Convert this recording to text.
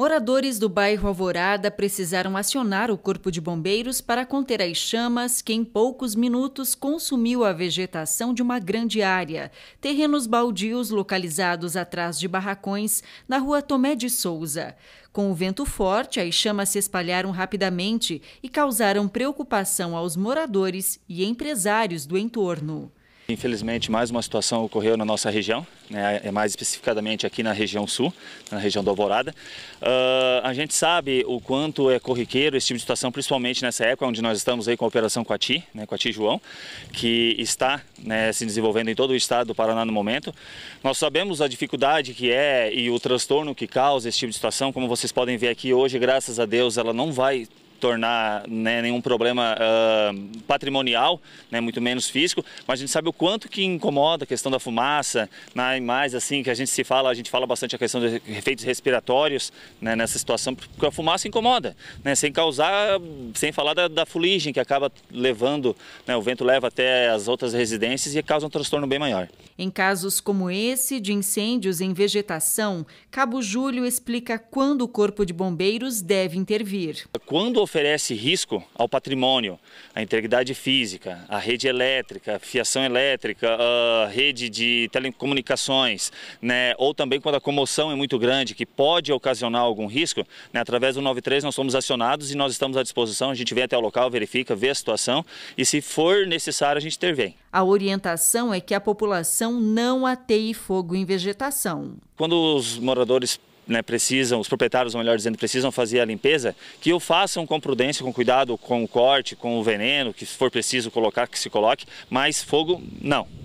Moradores do bairro Alvorada precisaram acionar o Corpo de Bombeiros para conter as chamas que, em poucos minutos, consumiu a vegetação de uma grande área. Terrenos baldios localizados atrás de barracões na rua Tomé de Souza. Com o vento forte, as chamas se espalharam rapidamente e causaram preocupação aos moradores e empresários do entorno. Infelizmente, mais uma situação ocorreu na nossa região, né, é mais especificadamente aqui na região sul, na região do Alvorada. Uh, a gente sabe o quanto é corriqueiro esse tipo de situação, principalmente nessa época onde nós estamos aí com a Operação Coati, né, Ti João, que está né, se desenvolvendo em todo o estado do Paraná no momento. Nós sabemos a dificuldade que é e o transtorno que causa esse tipo de situação, como vocês podem ver aqui hoje, graças a Deus, ela não vai tornar né, nenhum problema uh, patrimonial, né, muito menos físico, mas a gente sabe o quanto que incomoda a questão da fumaça, na né, mais assim que a gente se fala, a gente fala bastante a questão dos efeitos respiratórios né, nessa situação, porque a fumaça incomoda, né, sem causar, sem falar da, da fuligem que acaba levando, né, o vento leva até as outras residências e causa um transtorno bem maior. Em casos como esse de incêndios em vegetação, Cabo Júlio explica quando o corpo de bombeiros deve intervir. Quando oferece risco ao patrimônio, à integridade física, à rede elétrica, fiação elétrica, à rede de telecomunicações, né? ou também quando a comoção é muito grande, que pode ocasionar algum risco, né? através do 93 nós somos acionados e nós estamos à disposição, a gente vem até o local, verifica, vê a situação e se for necessário a gente intervém. A orientação é que a população não ateie fogo em vegetação. Quando os moradores né, precisam, os proprietários, melhor dizendo, precisam fazer a limpeza, que o façam com prudência, com cuidado, com o corte, com o veneno, que for preciso colocar, que se coloque, mas fogo não.